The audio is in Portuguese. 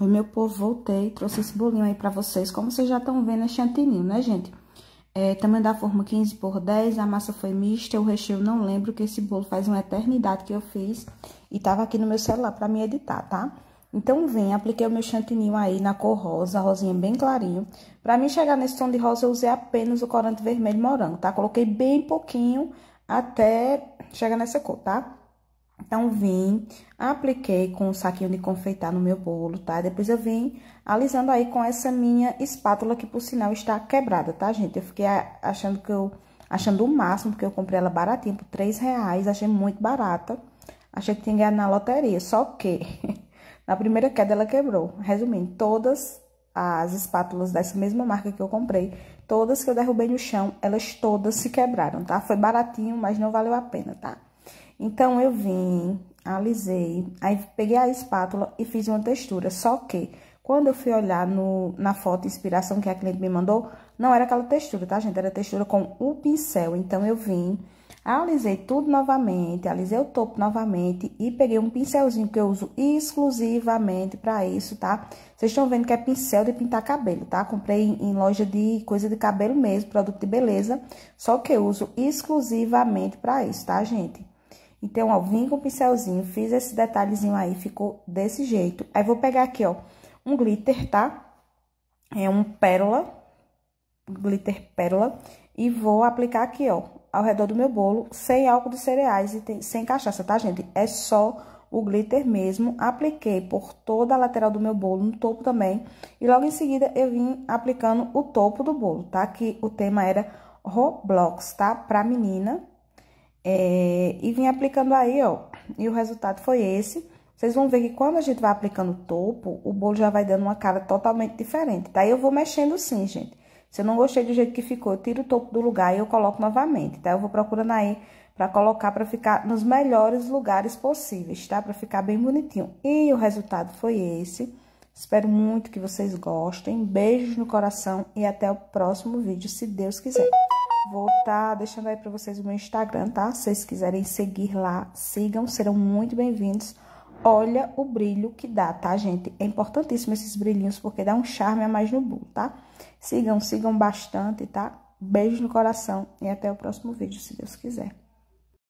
Oi, meu povo, voltei, trouxe esse bolinho aí pra vocês. Como vocês já estão vendo, é chantininho, né, gente? É, tamanho da forma 15 por 10, a massa foi mista, o recheio não lembro, que esse bolo faz uma eternidade que eu fiz. E tava aqui no meu celular pra me editar, tá? Então, vem, apliquei o meu chantininho aí na cor rosa, rosinha bem clarinho. Pra mim chegar nesse tom de rosa, eu usei apenas o corante vermelho morango, tá? Coloquei bem pouquinho até chegar nessa cor, tá? Então, vim, apliquei com um saquinho de confeitar no meu bolo, tá? Depois eu vim alisando aí com essa minha espátula, que por sinal está quebrada, tá, gente? Eu fiquei achando que eu... Achando o máximo, porque eu comprei ela baratinha, por três reais, achei muito barata. Achei que tinha ganhado na loteria, só que... na primeira queda ela quebrou. Resumindo, todas as espátulas dessa mesma marca que eu comprei, todas que eu derrubei no chão, elas todas se quebraram, tá? Foi baratinho, mas não valeu a pena, tá? Então, eu vim, alisei, aí peguei a espátula e fiz uma textura, só que... Quando eu fui olhar no, na foto inspiração que a cliente me mandou, não era aquela textura, tá, gente? Era textura com o pincel. Então, eu vim, alisei tudo novamente, alisei o topo novamente e peguei um pincelzinho que eu uso exclusivamente pra isso, tá? Vocês estão vendo que é pincel de pintar cabelo, tá? Comprei em loja de coisa de cabelo mesmo, produto de beleza, só que eu uso exclusivamente pra isso, tá, gente? Então, ó, vim com o pincelzinho, fiz esse detalhezinho aí, ficou desse jeito. Aí, vou pegar aqui, ó, um glitter, tá? É um pérola, glitter pérola, e vou aplicar aqui, ó, ao redor do meu bolo, sem álcool de cereais e tem, sem cachaça, tá, gente? É só o glitter mesmo, apliquei por toda a lateral do meu bolo, no topo também, e logo em seguida eu vim aplicando o topo do bolo, tá? Que o tema era Roblox, tá? Pra menina, é, e vim aplicando aí, ó, e o resultado foi esse. Vocês vão ver que quando a gente vai aplicando o topo, o bolo já vai dando uma cara totalmente diferente, tá? Eu vou mexendo sim, gente. Se eu não gostei do jeito que ficou, eu tiro o topo do lugar e eu coloco novamente, tá? Eu vou procurando aí pra colocar pra ficar nos melhores lugares possíveis, tá? Pra ficar bem bonitinho. E o resultado foi esse. Espero muito que vocês gostem. Beijos no coração e até o próximo vídeo, se Deus quiser. Vou estar tá deixando aí para vocês o meu Instagram, tá? Se vocês quiserem seguir lá, sigam, serão muito bem-vindos. Olha o brilho que dá, tá, gente? É importantíssimo esses brilhinhos, porque dá um charme a mais no bolo, tá? Sigam, sigam bastante, tá? Beijo no coração e até o próximo vídeo, se Deus quiser.